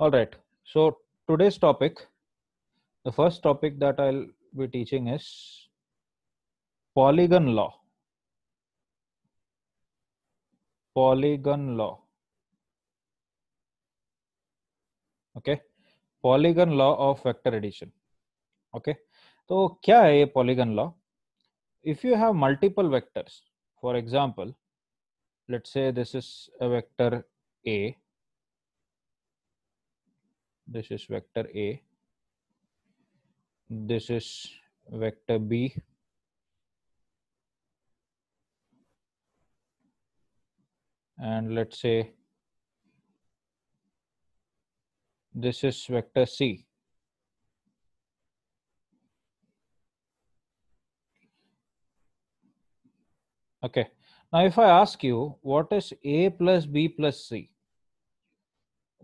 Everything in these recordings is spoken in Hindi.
All right. So today's topic, the first topic that I'll be teaching is polygon law. Polygon law. Okay. Polygon law of vector addition. Okay. So kya polygon law? If you have multiple vectors, for example, let's say this is a vector A this is vector A. This is vector B. And let's say this is vector C. Okay. Now, if I ask you, what is A plus B plus C?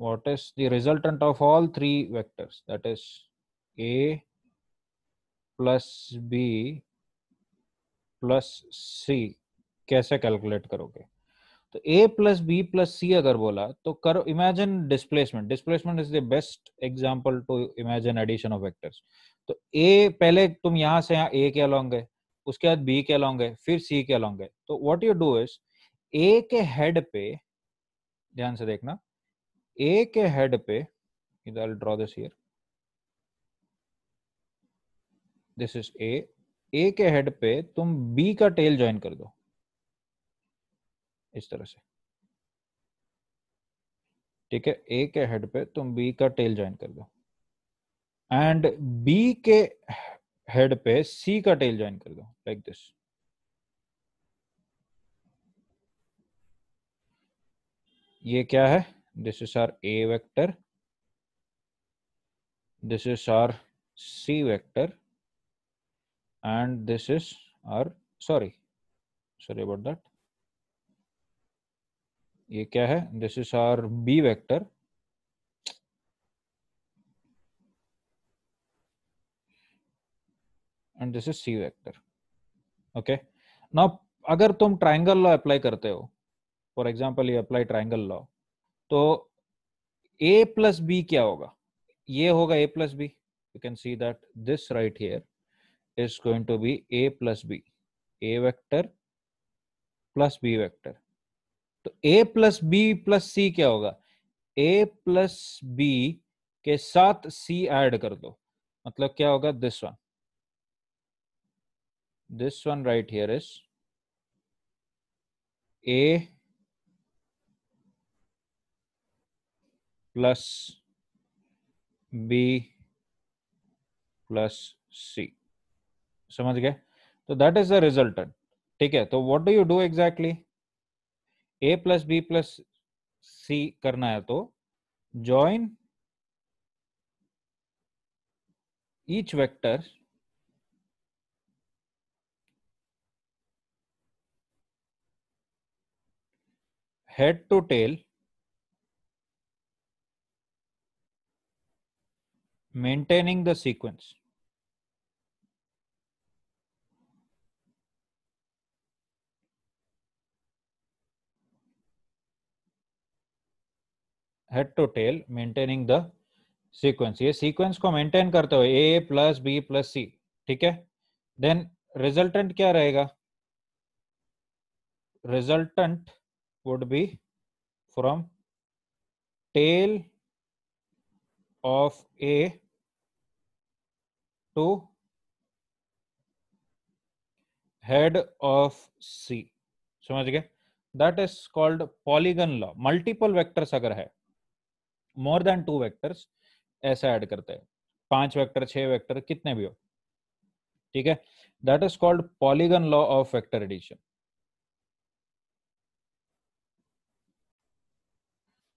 what is the resultant of all three vectors that is a plus b plus c कैसे कैलकुलेट करोगे तो a plus B plus C अगर बोला तो करो imagine displacement displacement is the best example to imagine addition of vectors तो a पहले तुम यहां से यहाँ a के अलॉन्ग गए उसके बाद b के अलॉन्ग गए फिर c के अलॉन्ग गए तो what you do is a के हेड पे ध्यान से देखना ए के हेड पे इधर draw this here this is A A के हेड पे तुम बी का टेल ज्वाइन कर दो इस तरह से ठीक है ए के हेड पे तुम बी का टेल ज्वाइन कर दो एंड बी के हेड पे सी का टेल ज्वाइन कर दो लाइक दिस ये क्या है this is our A vector, this is our C vector, and this is our, sorry, sorry about that. ये क्या है? This is our B vector. And this is C vector. Okay. Now, अगर तुम triangle law apply करते हो, for example, you apply triangle law, तो ए प्लस बी क्या होगा ये होगा A plus B you can see that this right here is going to be A plus B A vector plus B vector तो A plus B plus C क्या होगा ए प्लस बी के साथ सी ऐड कर दो मतलब क्या होगा this one this one right here is A plus B plus C समझ गए तो दैट इज द रिजल्टेंट ठीक है तो what do you do exactly A plus B plus C करना है तो join each vector head to tail maintaining the sequence head to tail maintaining the sequence ये सीक्वेंस को मेंटेन करते हुए A plus B plus C ठीक है देन रिजल्टेंट क्या रहेगा resultant would be from tail of A to head of C. समझ गए that is called polygon law multiple vectors अगर है मोर देन टू वेक्टर्स ऐसा ऐड करते हैं पांच वेक्टर छह वेक्टर कितने भी हो ठीक है that is called polygon law of vector addition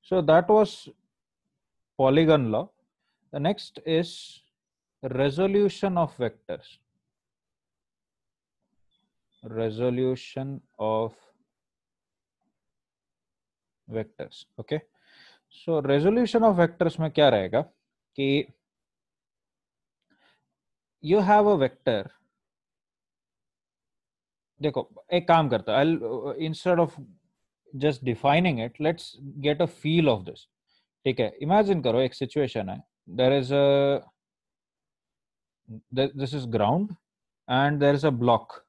so that was polygon law The next is resolution of vectors. Resolution of vectors. Okay. So resolution of vectors mein kya you have a vector. Dekho, ek kaam karta. I'll uh, instead of just defining it, let's get a feel of this. Imagine karo ek situation hai there is a this is ground and there is a block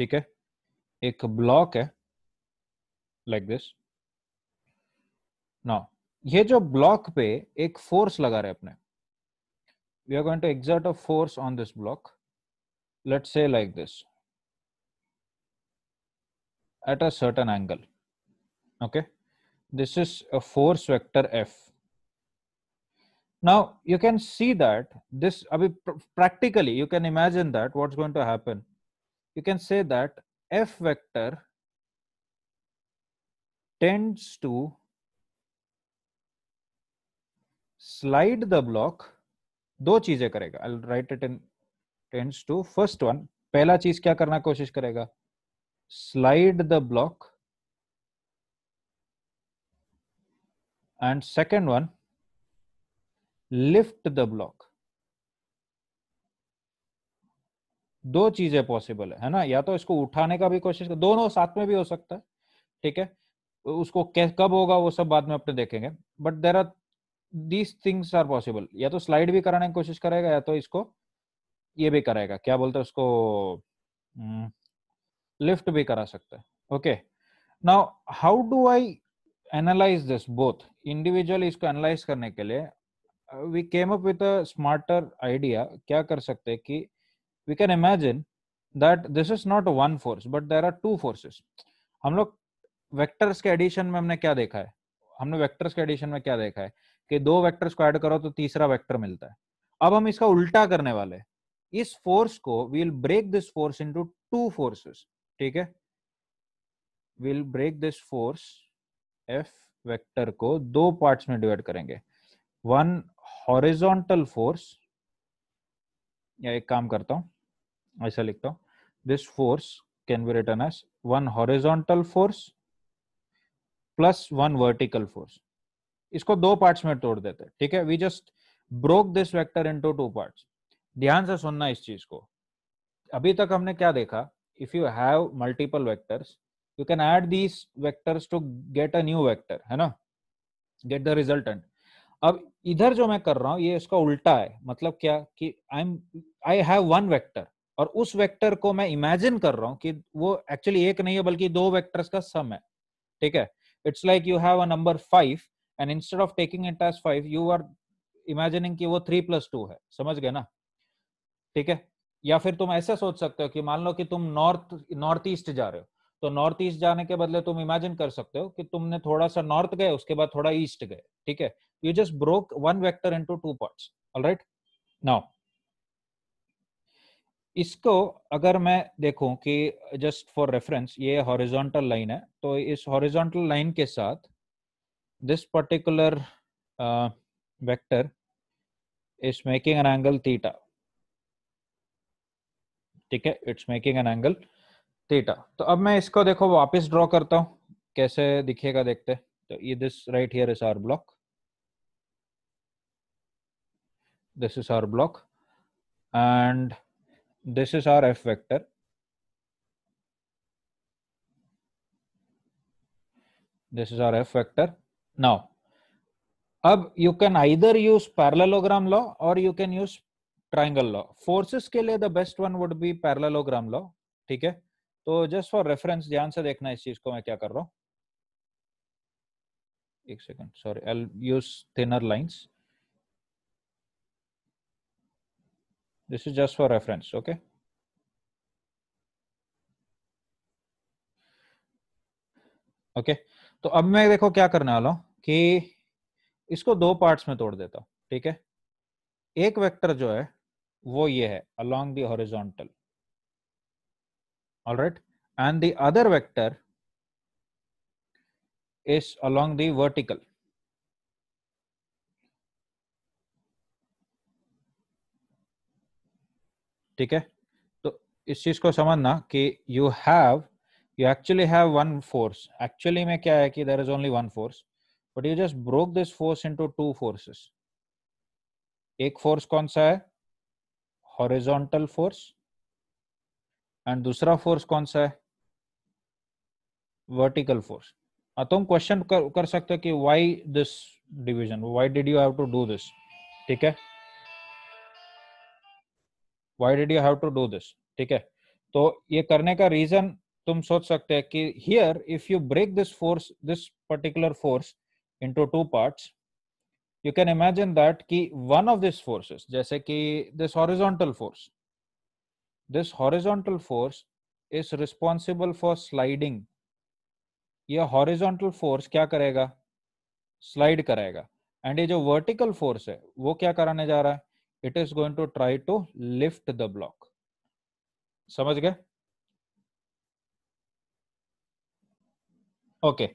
okay a block hai, like this now ye jo block pe ek force laga rahe apne. we are going to exert a force on this block let's say like this at a certain angle okay this is a force vector f now you can see that this I mean, practically you can imagine that what's going to happen you can say that f vector tends to slide the block दो चीजें I'll write it in. Tends to first one. पहला चीज क्या करना कोशिश करेगा Slide the block. And second one. Lift the block दो चीजें पॉसिबल है है ना या तो इसको उठाने का भी कोशिश कर दोनों साथ में भी हो सकता है ठीक है उसको कब होगा वो सब बाद में अपने देखेंगे but there are these things are possible या तो स्लाइड भी कराने की कोशिश करेगा या तो इसको ये भी कराएगा क्या बोलते हैं उसको लिफ्ट हम्म, भी करा सकता है okay now how do I analyse this both individual इसको एनालाइज करने के लिए we came up with a smarter idea kya kar sakte ki we can imagine that this is not one force but there are two forces हम लोग वेक्टर्स के एडिशन में हमने क्या देखा है हमने वेक्टर्स के एडिशन में क्या देखा है कि दो वेक्टर्स को ऐड करो तो तीसरा वेक्टर मिलता है अब हम इसका उल्टा करने वाले इस फोर्स को we'll break this force into two forces ठीक है we'll break this force F vector को दो पार्ट्स में डिवाइड करेंगे वन हॉरिजोंटल फोर्स या एक काम करता हूं ऐसा लिखता हूं this force can be written as one horizontal force plus one vertical force इसको दो पार्ट्स में तोड़ देते ठीक है we just broke this vector into two parts ध्यान से सुनना इस चीज को अभी तक हमने क्या देखा if you have multiple vectors you can add these vectors to get a new vector है ना गेट द रिजल्टेंट अब इधर जो मैं कर रहा हूँ ये इसका उल्टा है मतलब क्या कि I am I have one vector और उस वेक्टर को मैं इमेजिन कर रहा हूँ कि वो एक्चुअली एक नहीं है बल्कि दो वेक्टर्स का सम है ठीक है it's like you have a number five and instead of taking it as five you are imagining कि वो थ्री प्लस टू है समझ गए ना ठीक है या फिर तुम ऐसा सोच सकते हो कि मान लो कि तुम नॉर्थ नॉर्थ ईस्ट जा रहे हो तो नॉर्थ ईस्ट जाने के बदले तुम इमेजिन कर सकते हो कि तुमने थोड़ा सा नॉर्थ गए उसके बाद थोड़ा ईस्ट गए ठीक है you just broke one vector into two parts all right now इसको अगर मैं देखूं कि जस्ट फॉर रेफरेंस ये हॉरिजॉन्टल लाइन है तो इस हॉरिजॉन्टल लाइन के साथ this particular vector is making an angle theta ठीक है it's making an angle theta तो अब मैं इसको देखो वापस ड्रॉ करता हूं कैसे दिखेगा देखते तो ये this right here is our block this is our block and this is our f vector this is our f vector now अब you can either use parallelogram law और you can use triangle law forces के लिए the best one would be parallelogram law ठीक है तो जस्ट फॉर रेफरेंस ध्यान से देखना इस चीज को मैं क्या कर रहा हूँ एक second sorry I use thinner lines This is just for reference, okay? Okay okay. तो अब मैं देखो क्या करने वाला हूं कि इसको दो पार्ट्स में तोड़ देता हूं ठीक है एक वेक्टर जो है वो ये है along the horizontal right and the other vector is along the vertical ठीक है तो इस चीज को समझना कि you have you actually have one force actually में क्या है कि there is only one force but you just broke this force into two forces एक फोर्स कौन सा है हॉरिजॉन्टल फोर्स एंड दूसरा फोर्स कौन सा है वर्टिकल फोर्स तुम क्वेश्चन कर, सकते हो कि why this division why did you have to do this ठीक है why did you have to do this ठीक है तो ये करने का रीजन तुम सोच सकते हैं कि here if you break this force this particular force into two parts you can imagine that कि वन ऑफ दिस फोर्सेस जैसे कि this horizontal force this horizontal force is responsible for sliding ये हॉरिजॉन्टल फोर्स क्या करेगा स्लाइड करेगा एंड ये जो वर्टिकल फोर्स है वो क्या कराने जा रहा है it is going to try to lift the block samajh gaye okay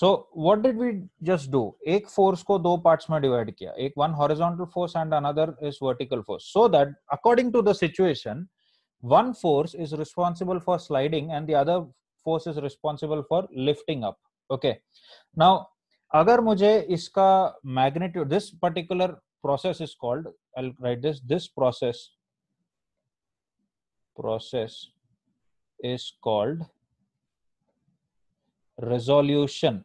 so what did we just do ek force ko do parts mein divide kiya ek one horizontal force and another is vertical force so that according to the situation one force is responsible for sliding and the other force is responsible for lifting up okay now अगर मुझे इसका magnitude. This particular process is called I'll write this. This process process is called resolution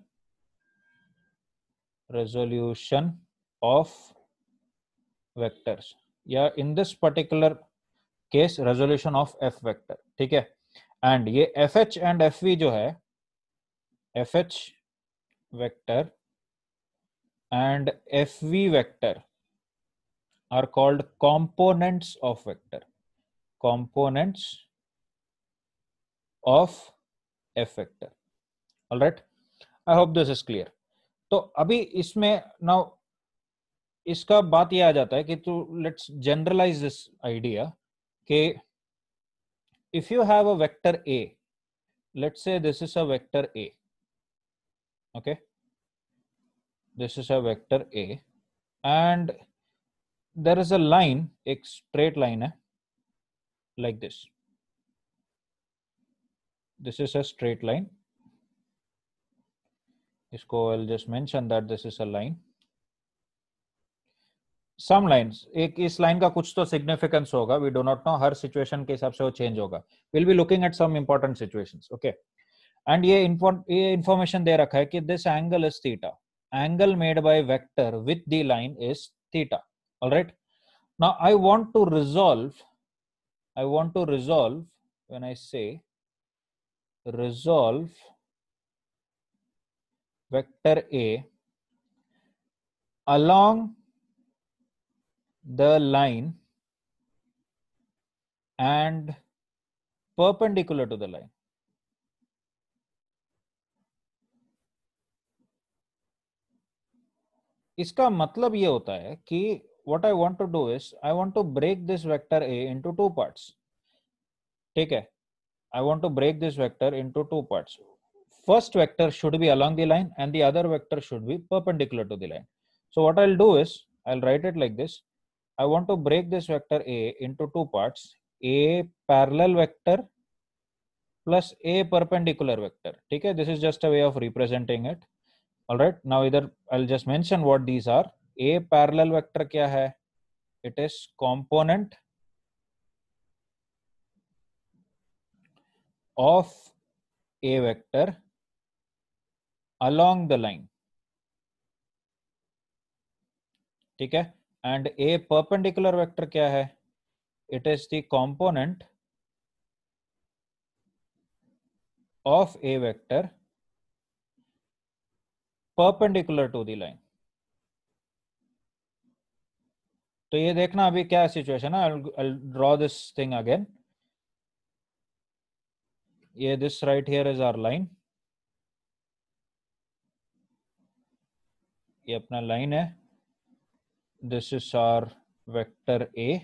resolution of vectors Yeah, in this particular case, resolution of f vector. Okay, and and ये F H and F V जो है F H vector and F V vector are called components of vector. Components of a vector. All right. I hope this is clear. तो अभी इसमें now इसका बात ये आ जाता है कि तू लेट्स जनरलाइज दिस आइडिया कि if you have a vector A let's say this is a vector A okay this is a vector a and there is a line, a straight line, like this. This is a straight line. Isko will just mention that this is a line. Some lines, ek is line ka kuch to significance hoga. We do not know her situation ke sab se ho change hoga. We'll be looking at some important situations. Okay. And ye, information there rakha hai ki this angle is theta. Angle made by vector with the line is theta. all right now i want to resolve i want to resolve when i say resolve vector a along the line and perpendicular to the line इसका मतलब यह होता है कि what I want to do is I want to break this vector A into two parts. Take care. I want to break this vector into two parts. First vector should be along the line and the other vector should be perpendicular to the line. So what I'll do is I'll write it like this. I want to break this vector A into two parts, A parallel vector plus A perpendicular vector. Okay, this is just a way of representing it. All right, now either I'll just mention what these are. A parallel vector क्या है it is component of A vector along the line ठीक है एंड ए परपेंडिकुलर वेक्टर क्या है it is the component of A vector perpendicular to the line तो ये देखना अभी क्या सिचुएशन है I draw this thing again ये this right here is our line ये अपना लाइन है this is our vector A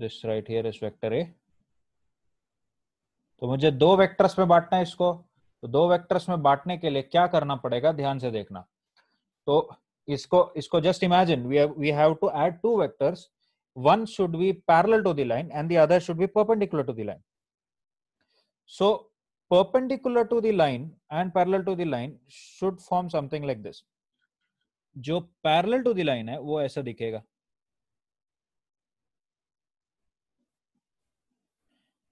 this right here is vector A तो मुझे दो वेक्टर्स में बांटना है इसको तो दो वेक्टर्स में बांटने के लिए क्या करना पड़ेगा ध्यान से देखना तो इसको इसको just imagine we have to add two vectors one should be parallel to the line and the other should be perpendicular to the line so perpendicular to the line and parallel to the line should form something like this जो पैरल टू द लाइन है वो ऐसा दिखेगा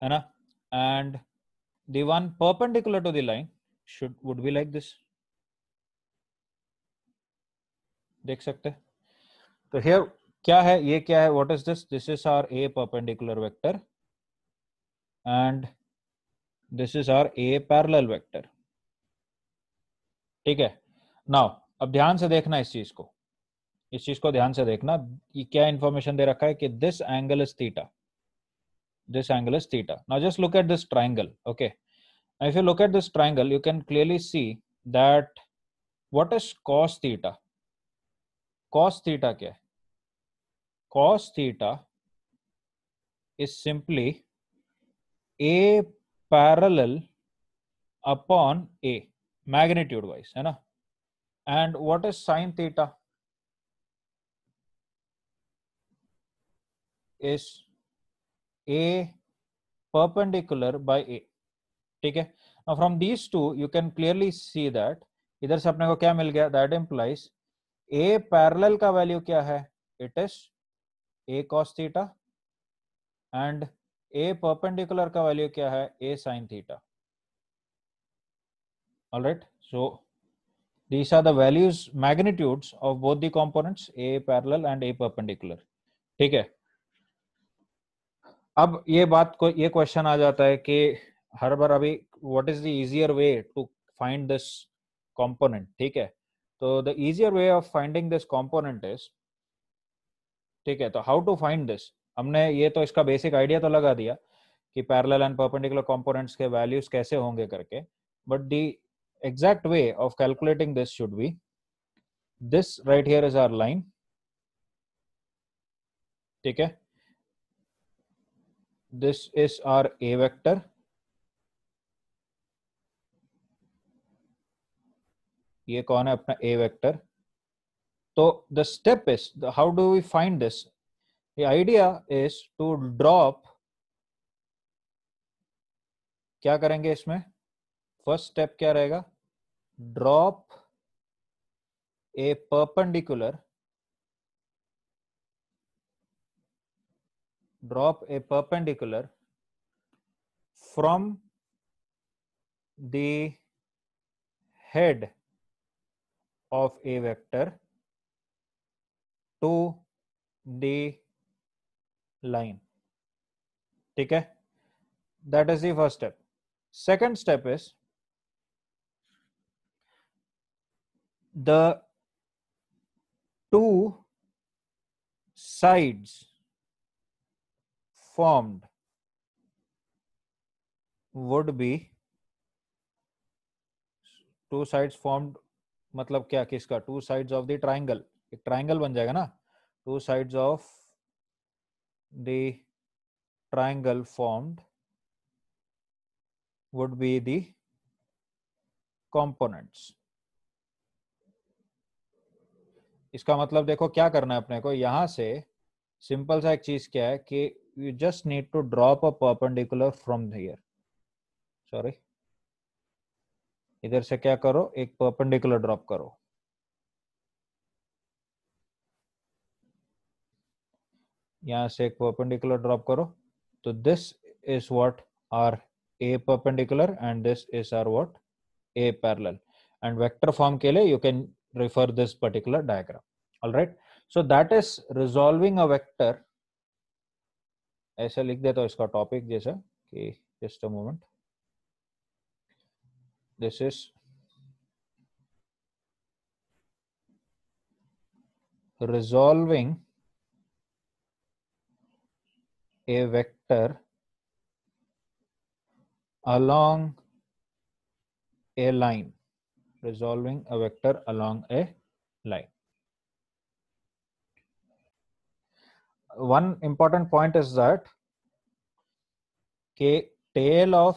है ना and the one perpendicular to the line should would be like this देख सकते तो हियर क्या है ये क्या है what is this this is our A perpendicular vector and this is our A parallel vector ठीक है नाउ अब ध्यान से देखना इस चीज को इस चीज को ध्यान से देखना क्या इंफॉर्मेशन दे रखा है कि this angle is theta this angle is theta. Now just look at this triangle. Okay. Now if you look at this triangle, you can clearly see that what is cos theta? Cos theta kya? Cos theta is simply A parallel upon A magnitude wise. Hai na? And what is sine theta? Is A perpendicular by A. ठीक है Now from these two, you can clearly see that इधर से अपने को क्या मिल गया दैट इम्प्लाइज ए पैरेलल का वैल्यू क्या है it is A cos theta and A perpendicular का वैल्यू क्या है A sine theta all right so these are the values magnitudes of both the components a parallel and a perpendicular ठीक है अब ये बात को ये क्वेश्चन आ जाता है कि हर बार अभी what is the easier way to find this component ठीक है तो the easier way of finding this component is ठीक है तो हाउ टू फाइंड दिस हमने ये तो इसका बेसिक आइडिया तो लगा दिया कि पैरेलल एंड परपेंडिकुलर कंपोनेंट्स के वैल्यूज कैसे होंगे करके but the exact way of calculating this should be this right here is our line ठीक है this is our A vector. ये कौन है अपना A vector. So the step is, the, how do we find this? The idea is to drop, क्या करेंगे इसमें? First step क्या रहेगा? Drop a perpendicular drop a perpendicular from the head of a vector to the line okay that is the first step second step is the two sides formed would be two sides formed मतलब क्या किसका two sides of the triangle एक ट्राइंगल बन जाएगा ना two sides of the triangle formed would be the components इसका मतलब देखो क्या करना है अपने को यहां से सिंपल सा एक चीज क्या है कि you just need to drop a perpendicular from here sorry इधर से क्या करो एक परपेंडिकुलर ड्रॉप करो यहां से एक परपेंडिकुलर ड्रॉप करो तो this is what are A perpendicular and this is our what a parallel and vector form के लिए you can refer this particular diagram alright so that is resolving a vector ऐसा लिख देता तो हूँ इसका टॉपिक जैसा कि just a moment this is resolving a vector along a line resolving a vector along a line one important point is that k tail of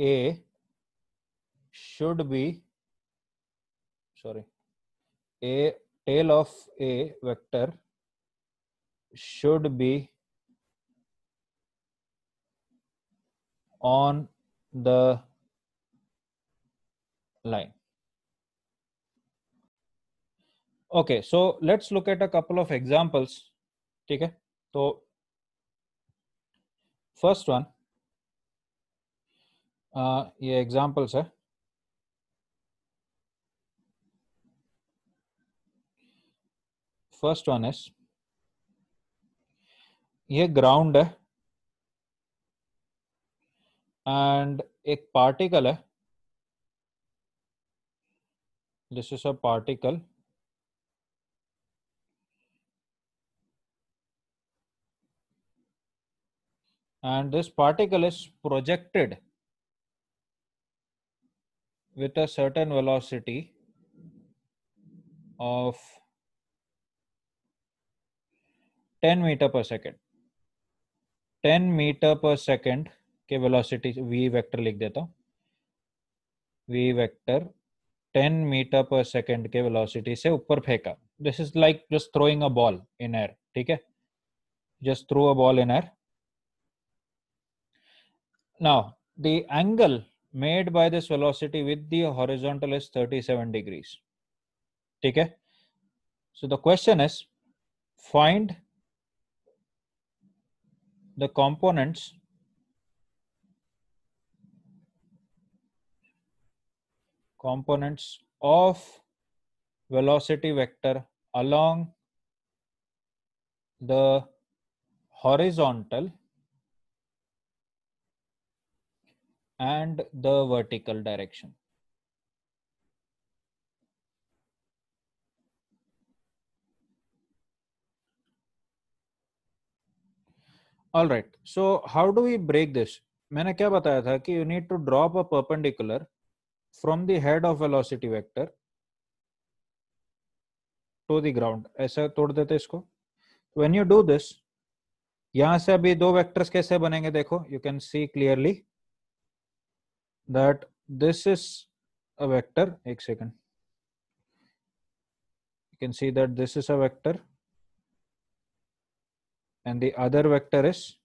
a should be sorry a tail of a vector should be on the line okay so let's look at a couple of examples okay so first one ये एग्जांपल्स है फर्स्ट वन इज ये ग्राउंड है एंड एक पार्टिकल है this is a particle and this particle is projected with a certain velocity of 10 meter per second 10 meter per second ke velocity v vector लिख देता v vector 10 meter per second ke velocity se ऊपर फेंका this is like just throwing a ball in air ठीक है just throw a ball in air now, the angle made by this velocity with the horizontal is 37 degrees. Okay. So the question is find the components components of velocity vector along the horizontal and the vertical direction. All right so how do we break this मैंने क्या बताया था कि you need to drop a perpendicular from the head of velocity vector to the ground ऐसा तोड़ देते इसको व्हेन यू डू दिस यहां से अभी दो वेक्टर्स कैसे बनेंगे देखो you can see clearly that this is a vector. x second. You can see that this is a vector and the other vector is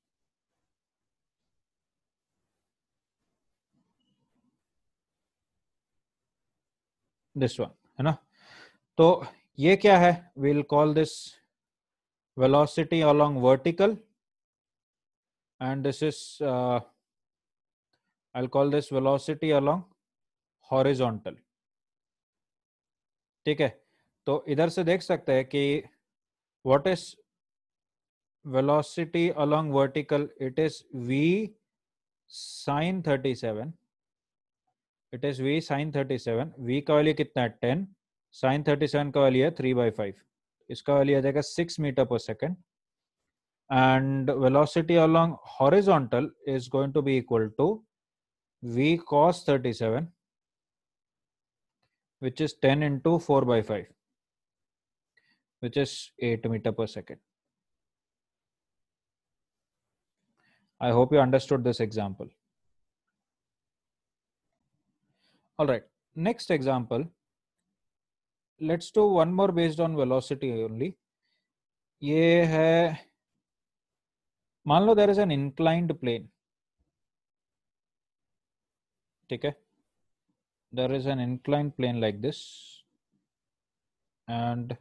this one. you know. So, ये है we'll call this velocity along vertical and this is uh, I'll call this velocity along horizontal. ठीक है तो इधर से देख सकते हैं कि what is velocity along vertical it is v sin 37 it is V sine 37 V का वैल्यू कितना है टेन साइन थर्टी सेवन का वैल्यू है थ्री बाई फाइव इसका वैल्यू आ जाएगा सिक्स मीटर पर second and velocity along horizontal is going to be equal to V cos 37, which is 10 into 4 by 5, which is 8 meter per second. I hope you understood this example. All right, next example. Let's do one more based on velocity only. Ye hai. Manlo, there is an inclined plane. ठीक है there is an inclined plane like this and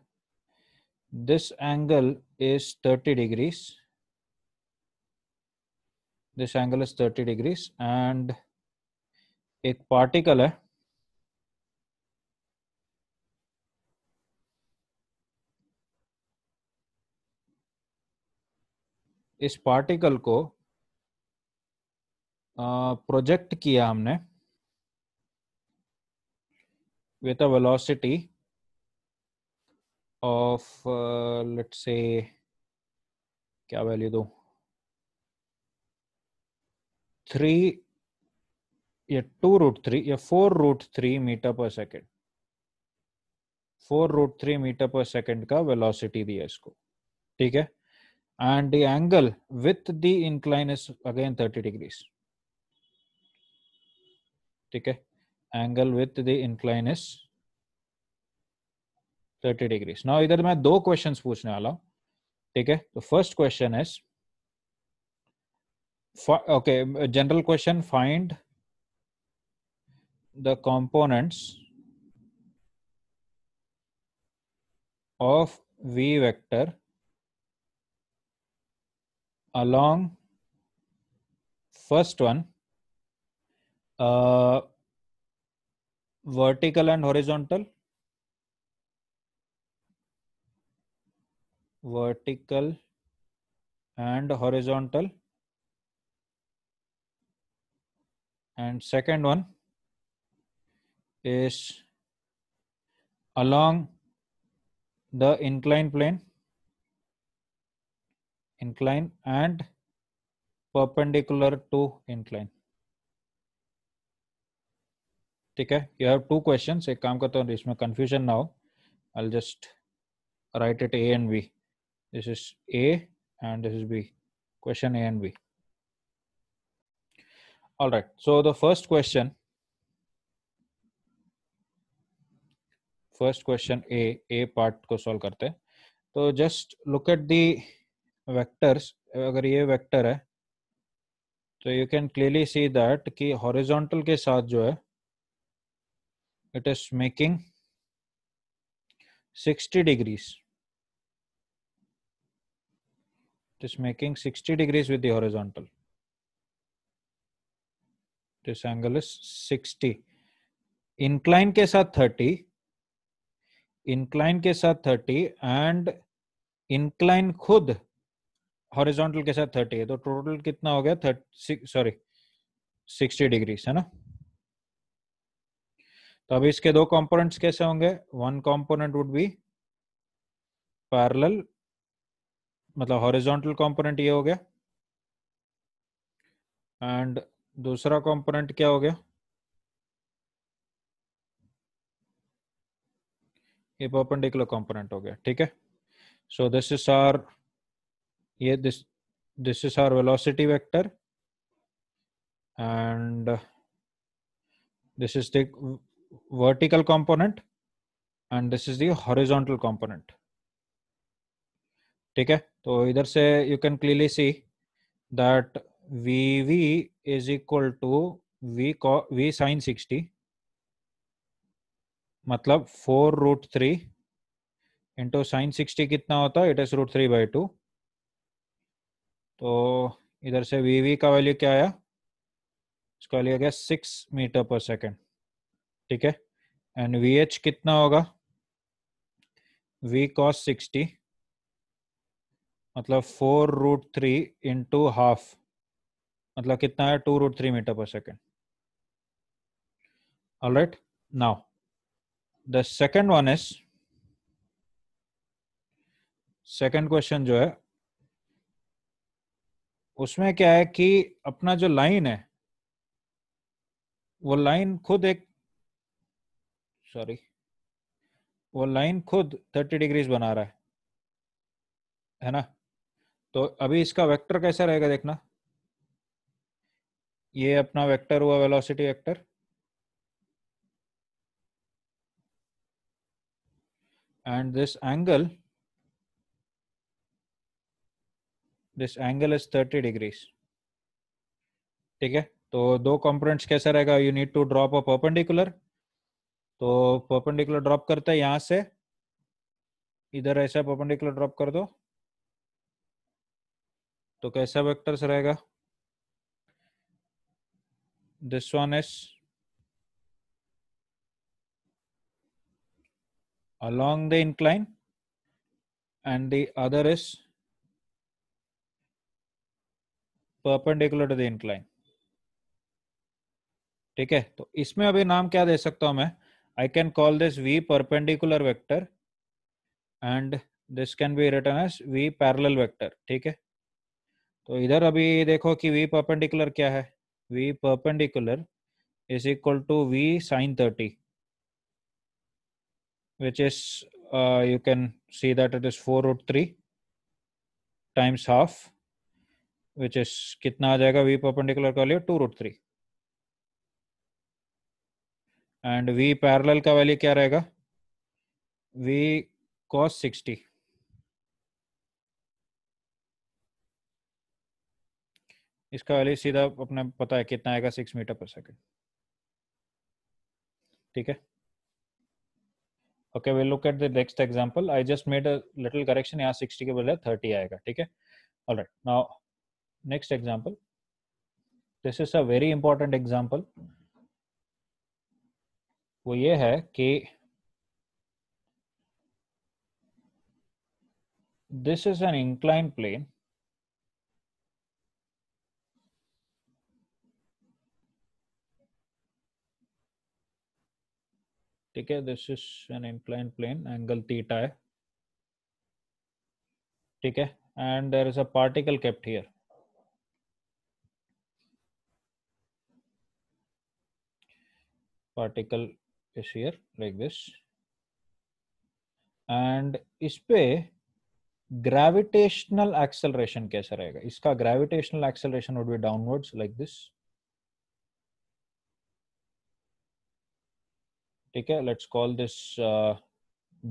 this angle is 30 degrees this angle is 30 degrees and एक पार्टिकल है इस पार्टिकल को प्रोजेक्ट किया हमने with a velocity of uh, let's say क्या वैल्यू दो थ्री या टू रूट थ्री या फोर रूट थ्री मीटर पर second four root three metre पर सेकेंड का वेलोसिटी दिया इसको ठीक है and the angle with the incline is again thirty degrees ठीक है angle with the incline is 30 degrees now either my two questions push वाला हूँ The first question is okay general question find the components of v vector along first one uh, vertical and horizontal vertical and horizontal and second one is along the inclined plane incline and perpendicular to incline ठीक है यू हैव टू क्वेश्चन एक काम करता हूँ इसमें कंफ्यूजन ना हो I just write it A and B this is A and this is B question A and B all right so the first question first question A A part को सॉल्व करते हैं तो just look at the vectors अगर ये वेक्टर है तो you can clearly see that कि हॉरिजॉन्टल के साथ जो है it is making 60 degrees it is making 60 degrees with the horizontal this angle is 60 incline ke sath 30 incline ke sath 30 and incline khud horizontal के साथ 30 है तो total कितना हो गया 30 सॉरी 60 degrees है ना तो अभी इसके दो कंपोनेंट्स कैसे होंगे one component would be parallel मतलब हॉरिजॉन्टल कंपोनेंट ये हो गया एंड दूसरा कंपोनेंट क्या हो गया ये परपेंडिकुलर कंपोनेंट हो गया ठीक है सो दिस इज आर ये this this is our velocity vector and this is vertical component and this is the horizontal component ठीक है तो इधर से you can clearly see that V V is equal to V V sine sixty मतलब four root three into sine sixty कितना होता है it is root three by two तो इधर से वी वी का वैल्यू क्या आया इसका वैल्यू आ गया सिक्स मीटर पर सेकेंड ठीक है एंड वी एच कितना होगा वी कॉस सिक्सटी मतलब four root three into half मतलब कितना है टू रूट थ्री मीटर पर second all right now the second one is second question जो है उसमें क्या है कि अपना जो लाइन है वो लाइन खुद एक सॉरी वो लाइन खुद 30 डिग्रीज बना रहा है है ना तो अभी इसका वेक्टर कैसा रहेगा देखना ये अपना वेक्टर हुआ velocity vector and this angle this angle is 30 degrees ठीक है तो दो कंपोनेंट्स कैसा रहेगा you need to drop a perpendicular तो पर्पेंडिकुलर ड्रॉप करते हैं यहां से इधर ऐसा पर्पेंडिकुलर ड्रॉप कर दो तो कैसा वेक्टर्स रहेगा this one is along the incline and the other is perpendicular to the incline ठीक है तो इसमें अभी नाम क्या दे सकता हूं मैं I can call this V perpendicular vector and this can be written as V parallel vector. theek hai to idhar abhi dekho ki V perpendicular kya hai V perpendicular is equal to V sin 30 which is uh, you can see that it is 4 root 3 times half which is kitna aa jayega V perpendicular ka liye 2 root 3 and V parallel का वैल्यू क्या रहेगा वी कॉस सिक्सटी इसका वैल्यू सीधा अपने पता है कितना आएगा सिक्स मीटर पर सेकेंड ठीक है okay we look at the next example I just made a little correction यहाँ सिक्सटी के बजाय थर्टी आएगा ठीक है alright now next example this is a very important example वो ये है कि this is an incline plane ठीक है this is an incline plane angle theta है ठीक है and there is a particle kept here particle is here like this and is pay gravitational acceleration case iska gravitational acceleration would be downwards like this okay let's call this uh,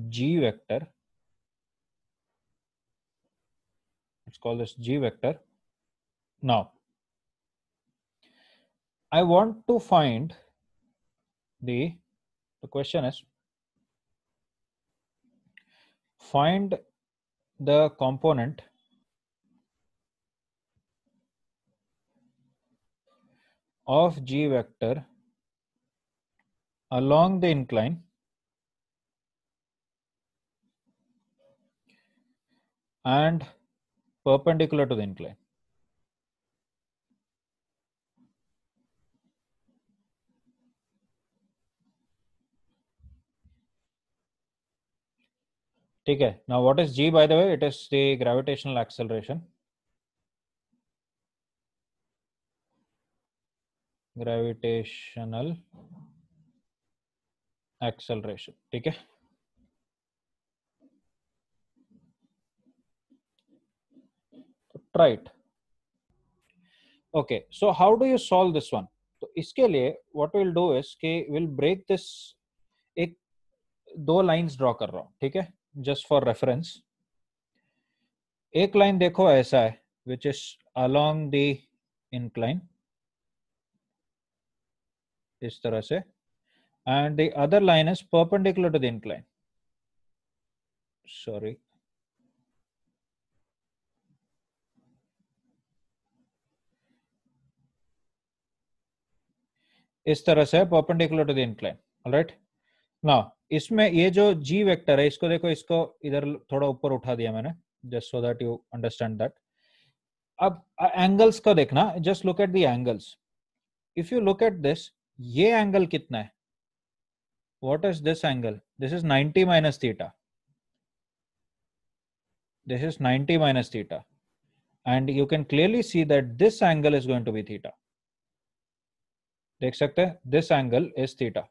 g vector let's call this g vector now i want to find the the question is find the component of g vector along the incline and perpendicular to the incline. ठीक है ना what is g by the way it is the gravitational acceleration gravitational acceleration ठीक है right okay so how do you solve this one तो इसके लिए व्हाट विल डू इज के विल ब्रेक दिस एक दो लाइंस ड्रॉ कर रहा हूं ठीक है just for reference एक line. देखो is है which is along the incline. इस तरह and the other line is perpendicular to the incline. Sorry. Is tarah se perpendicular to the incline. All right. ना इसमें ये जो जी वेक्टर है इसको देखो इसको इधर थोड़ा ऊपर उठा दिया मैंने just so that you understand that अब एंगल्स का देखना just look at the angles if you look at this ये एंगल कितना है what is this angle this is 90 minus theta this is 90 minus theta and you can clearly see that this angle is going to be theta देख सकते हैं दिस एंगल इज थीटा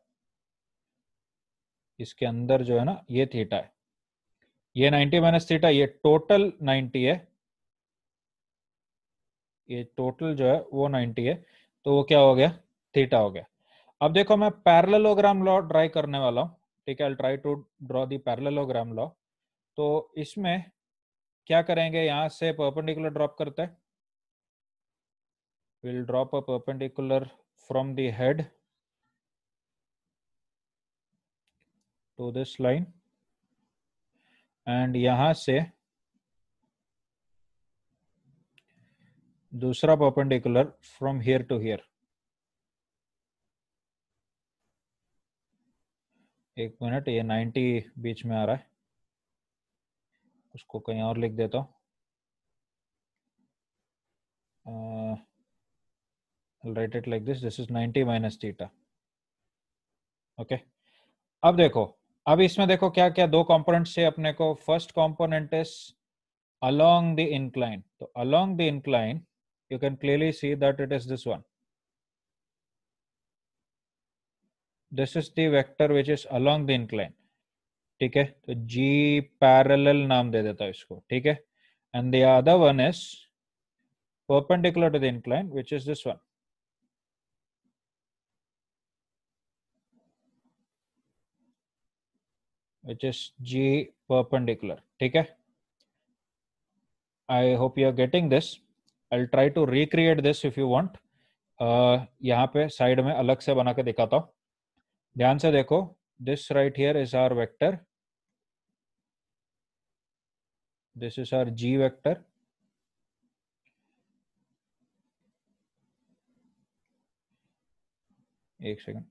इसके अंदर जो है ना ये थीटा है ये 90 माइनस थीटा ये टोटल 90 है ये टोटल जो है वो 90 है तो वो क्या हो गया थीटा हो गया अब देखो मैं पैरलोग्राम लॉ ड्राई करने वाला हूं ठीक है I try to draw the parallelogram law तो इसमें क्या करेंगे यहां से परपेंडिकुलर ड्रॉप करते हैं will drop a perpendicular from the head to this line and यहां से दूसरा perpendicular from here to here एक मिनट ये 90 बीच में आ रहा है उसको कहीं और लिख देता हूं right it like this this is 90 minus theta okay अब देखो अब इसमें देखो क्या क्या दो कॉम्पोनेंट है अपने को first component is along the incline तो along the incline you can clearly see that it is this one this is the vector which is along the incline ठीक है तो जी पैरल नाम दे देता है इसको ठीक है and the other one is perpendicular to the incline which is this one which is g perpendicular ठीक है I hope you are getting this I try to recreate this if you want यहाँ पे साइड में अलग से बना के दिखाता हूं ध्यान से देखो this right here is our vector this is our g vector एक second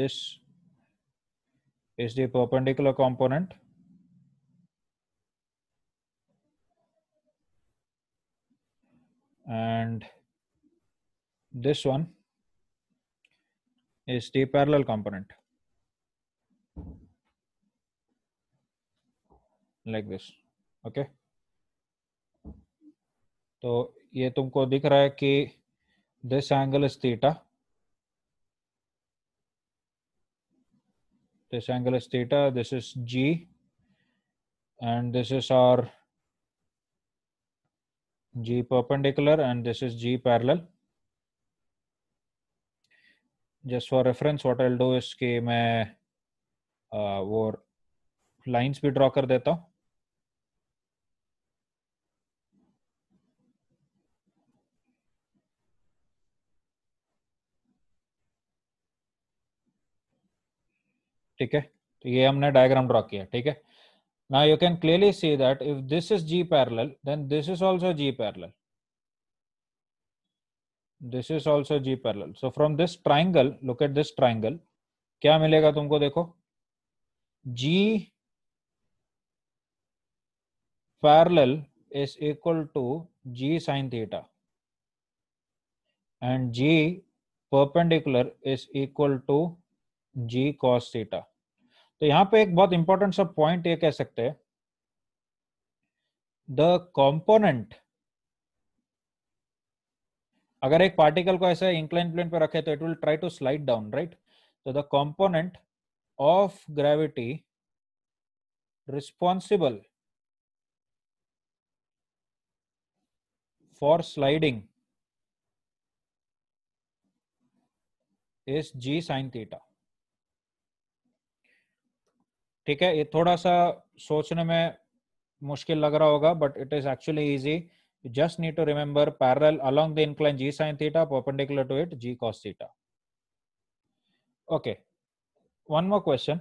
this is the perpendicular component. And this one is the parallel component. Like this. Okay. तो ये तुमको दिख रहा है कि this angle is theta This angle is theta, this is G, and this is our G perpendicular and this is G parallel. Just for reference, what I'll do is कि मैं वो लाइंस भी ड्रॉ कर deta. ठीक है तो ये हमने डायग्राम ड्रॉ किया ठीक है ना you can clearly see that if this is g parallel then this is also g parallel this is also g parallel so from this triangle look at this triangle क्या मिलेगा तुमको देखो g parallel is equal to g sine theta and g perpendicular is equal to g cos theta तो यहां पे एक बहुत इंपॉर्टेंट सा पॉइंट ये कह सकते हैं द कॉम्पोनेंट अगर एक पार्टिकल को ऐसे इंक्लाइन प्लेन पे रखे तो it will try to slide down right तो the component of gravity responsible for sliding is g sine theta ठीक है ये थोड़ा सा सोचने में मुश्किल लग रहा होगा but it is actually easy just need to remember parallel along the incline g sine theta perpendicular to it g cos theta okay one more question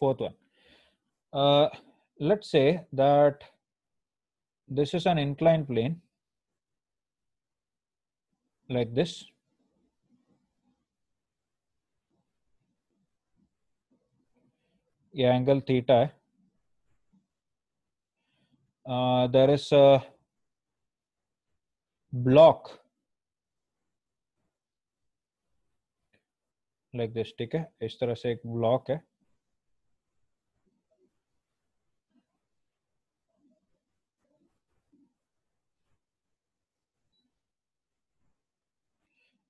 fourth one uh say that this is an an plane like this ये एंगल थीटा है there is block like this ठीक है इस तरह से एक ब्लॉक है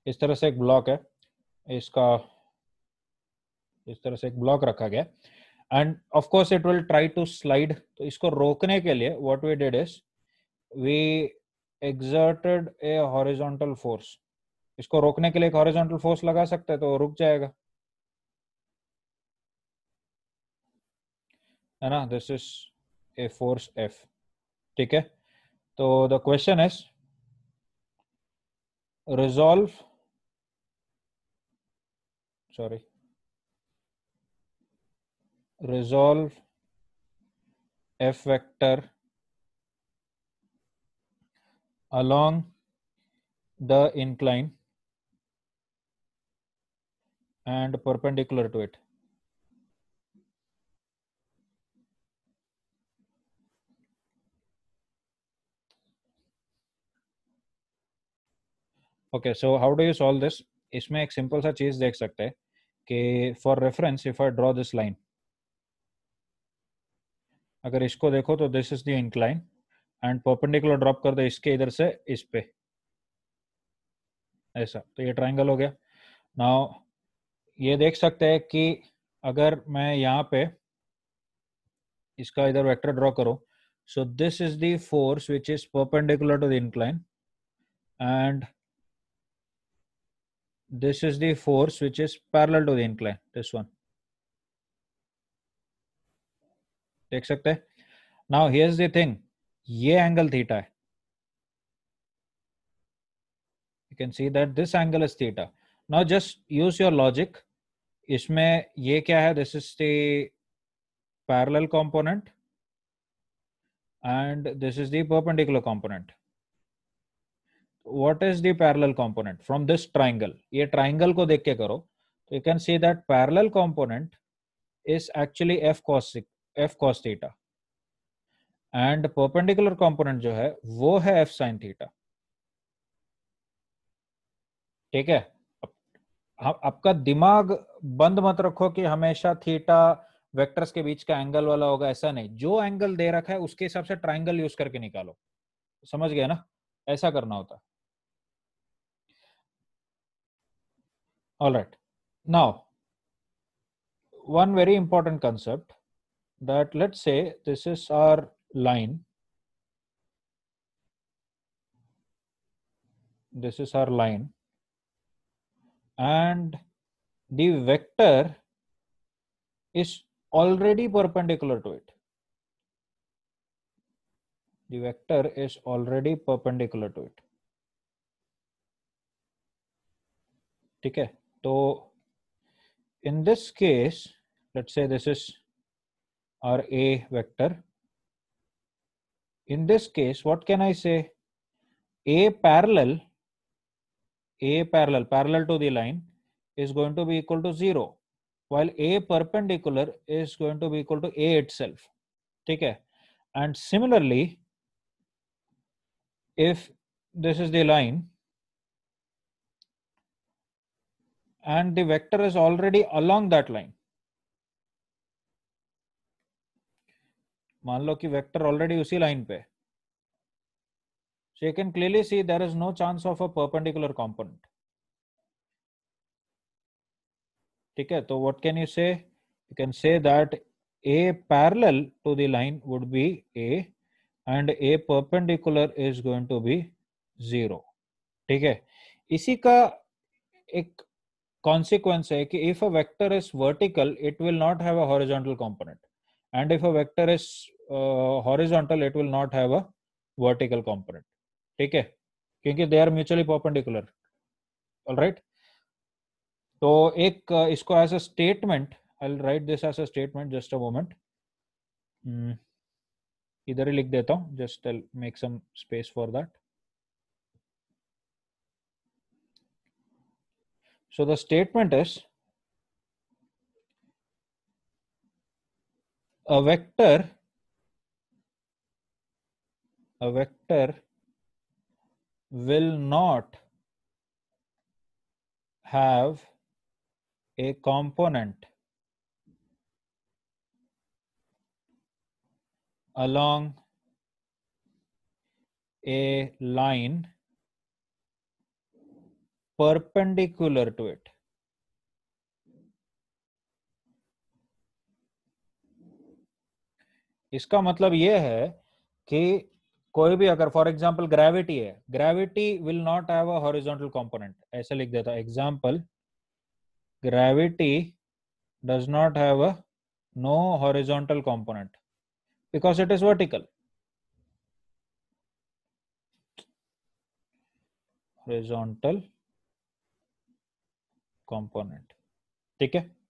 इस तरह से एक ब्लॉक है इसका इस तरह से एक ब्लॉक रखा गया and of course it will try to slide तो इसको रोकने के लिए what we did is we exerted a horizontal force इसको रोकने के लिए एक हॉरिजोंटल फोर्स लगा सकते हैं तो रुक जाएगा है ना this is a force F ठीक है तो the question is resolve sorry resolve f vector along the incline and perpendicular to it. Okay, so how do you solve this? Isme ek simple sa cheese dekh sakte ke for reference if I draw this line. अगर इसको देखो तो this is the incline and perpendicular drop कर दो इसके इधर से इस पे ऐसा तो ये ट्राइंगल हो गया नाउ ये देख सकते हैं कि अगर मैं यहाँ पे इसका इधर वेक्टर ड्रॉ करूं so this is the force which is perpendicular to the incline and this is the force which is parallel to the incline this one देख सकते हैं नाउ हियर इज थिंग ये एंगल थीटा है you can see that this angle is theta now just use your logic इसमें ये क्या है this is the parallel component and this is the perpendicular component what is the parallel component from this triangle ये ट्राइंगल को देख के करो you can see that parallel component is actually F cost F cos theta and perpendicular component जो है वो है एफ साइन थीटा ठीक है आपका दिमाग बंद मत रखो कि हमेशा थीटा वेक्टर्स के बीच का एंगल वाला होगा ऐसा नहीं जो एंगल दे रखा है उसके हिसाब से ट्राइंगल यूज करके निकालो समझ गया ना ऐसा करना होता all right now one very important concept that let's say this is our line. This is our line. And the vector is already perpendicular to it. The vector is already perpendicular to it. Okay. So in this case, let's say this is or A vector. In this case, what can I say? A parallel, A parallel, parallel to the line is going to be equal to zero, while A perpendicular is going to be equal to A itself. Okay. And similarly, if this is the line and the vector is already along that line, मान लो कि वेक्टर ऑलरेडी उसी लाइन पे so you can clearly see there is no chance of a perpendicular component ठीक है तो what can you say you can say that a parallel to the line would be a and a perpendicular is going to be zero ठीक है इसी का एक कॉन्सिक्वेंस है कि if a vector is vertical it will not have a horizontal component and if a vector is uh, horizontal it will not have a vertical component ठीक है क्योंकि they are mutually perpendicular right तो एक uh, इसको as a statement I write this as a statement just a moment इधर ही लिख देता हूं just make some space for that so the statement is a vector a vector will not have a component along a line perpendicular to it. इसका मतलब यह है कि कोई भी अगर फॉर एग्जाम्पल ग्रेविटी है gravity will not have a horizontal component ऐसे लिख देता example gravity does not have a no horizontal component because it is vertical horizontal component ठीक है